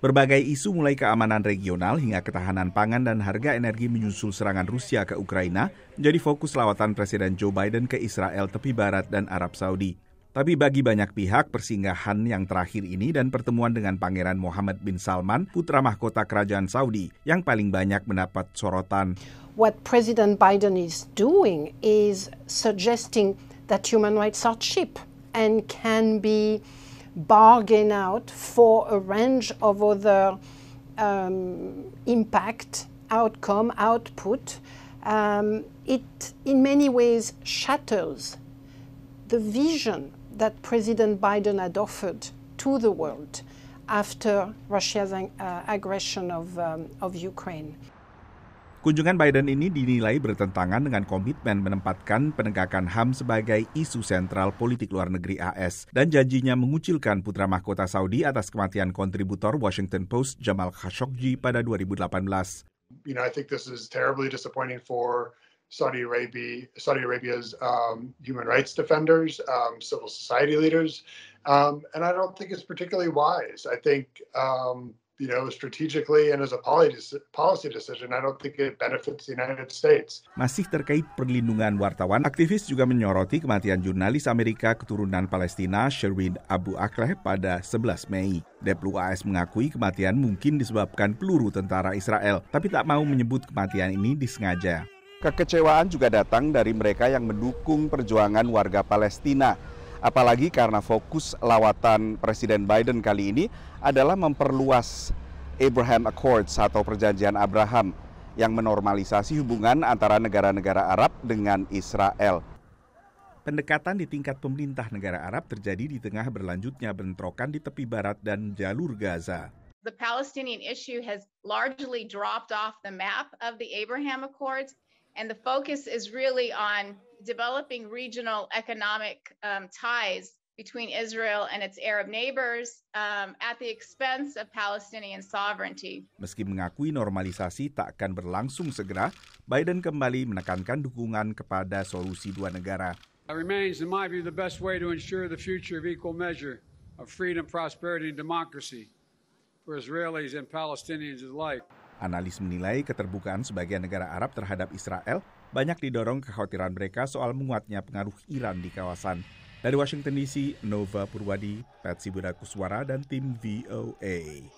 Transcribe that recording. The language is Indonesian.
Berbagai isu mulai keamanan regional hingga ketahanan pangan dan harga energi menyusul serangan Rusia ke Ukraina menjadi fokus lawatan Presiden Joe Biden ke Israel tepi barat dan Arab Saudi. Tapi bagi banyak pihak, persinggahan yang terakhir ini dan pertemuan dengan Pangeran Muhammad bin Salman, putra mahkota kerajaan Saudi, yang paling banyak mendapat sorotan. What President Biden is doing is suggesting that human rights are cheap and can be bargain out for a range of other um, impact, outcome, output, um, it in many ways shatters the vision that President Biden had offered to the world after Russia's uh, aggression of, um, of Ukraine. Kunjungan Biden ini dinilai bertentangan dengan komitmen menempatkan penegakan HAM sebagai isu sentral politik luar negeri AS dan janjinya mengucilkan putra mahkota Saudi atas kematian kontributor Washington Post Jamal Khashoggi pada 2018. You know, I think this is terribly disappointing for Saudi Arabia, Saudi Arabia's um, human rights defenders, um, civil society leaders, um, and I don't think it's particularly wise. I think um, you know, strategically and as a policy decision, I don't think it benefits the United States. Masih terkait perlindungan wartawan, aktivis juga menyoroti kematian jurnalis Amerika keturunan Palestina Sherwin Abu Akleh pada 11 Mei. Deplu AS mengakui kematian mungkin disebabkan peluru tentara Israel, tapi tak mau menyebut kematian ini disengaja. Kekecewaan juga datang dari mereka yang mendukung perjuangan warga Palestina Apalagi karena fokus lawatan Presiden Biden kali ini adalah memperluas Abraham Accords atau perjanjian Abraham yang menormalisasi hubungan antara negara-negara Arab dengan Israel. Pendekatan di tingkat pemerintah negara Arab terjadi di tengah berlanjutnya bentrokan di tepi barat dan jalur Gaza. The Palestinian issue has largely dropped off the map of the Abraham Accords And the focus is really on developing regional economic um, ties between Israel and its Arab neighbors um, at the expense of Palestinian sovereignty. Meski mengakui normalisasi tak akan berlangsung segera, Biden kembali menekankan dukungan kepada solusi dua negara. It remains, in my view, the best way to ensure the future of equal measure of freedom, prosperity, and democracy for Israelis and Palestinians alike. Analis menilai keterbukaan sebagian negara Arab terhadap Israel banyak didorong kekhawatiran mereka soal menguatnya pengaruh Iran di kawasan. Dari Washington DC, Nova Purwadi, Patsy Budakuswara, dan tim VOA.